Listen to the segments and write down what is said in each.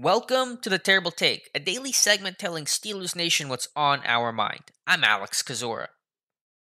Welcome to the Terrible Take, a daily segment telling Steelers Nation what's on our mind. I'm Alex Kazura.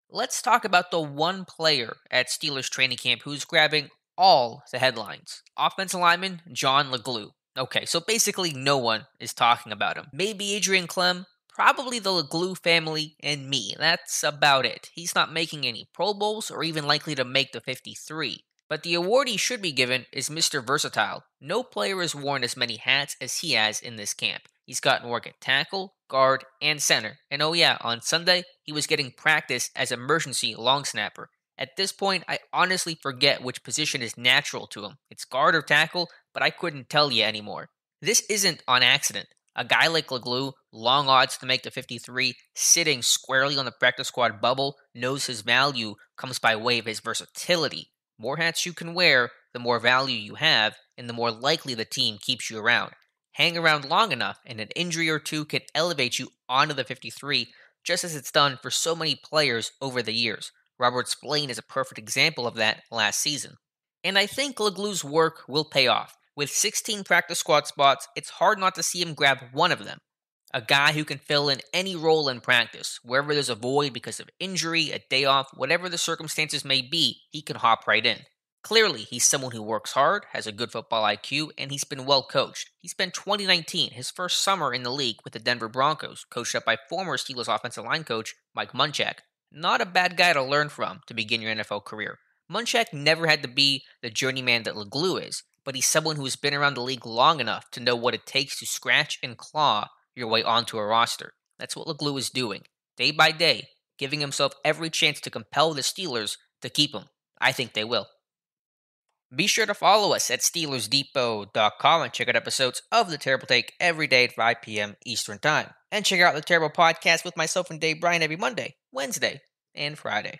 Let's talk about the one player at Steelers training camp who's grabbing all the headlines. Offensive lineman John LeGlue. Okay, so basically no one is talking about him. Maybe Adrian Clem, probably the LeGlue family, and me. That's about it. He's not making any Pro Bowls or even likely to make the 53. But the award he should be given is Mr. Versatile. No player has worn as many hats as he has in this camp. He's gotten work at tackle, guard, and center. And oh, yeah, on Sunday, he was getting practice as emergency long snapper. At this point, I honestly forget which position is natural to him. It's guard or tackle, but I couldn't tell you anymore. This isn't on accident. A guy like LeGlue, long odds to make the 53, sitting squarely on the practice squad bubble, knows his value comes by way of his versatility more hats you can wear, the more value you have, and the more likely the team keeps you around. Hang around long enough, and an injury or two can elevate you onto the 53, just as it's done for so many players over the years. Robert Splain is a perfect example of that last season. And I think LeGlue's work will pay off. With 16 practice squad spots, it's hard not to see him grab one of them a guy who can fill in any role in practice. Wherever there's a void because of injury, a day off, whatever the circumstances may be, he can hop right in. Clearly, he's someone who works hard, has a good football IQ, and he's been well coached. He spent 2019, his first summer in the league, with the Denver Broncos, coached up by former Steelers offensive line coach Mike Munchak. Not a bad guy to learn from to begin your NFL career. Munchak never had to be the journeyman that LeGlue is, but he's someone who has been around the league long enough to know what it takes to scratch and claw your way onto a roster. That's what LeGlue is doing day by day, giving himself every chance to compel the Steelers to keep him. I think they will. Be sure to follow us at SteelersDepot.com and check out episodes of The Terrible Take every day at 5 p.m. Eastern Time. And check out The Terrible Podcast with myself and Dave Bryan every Monday, Wednesday, and Friday.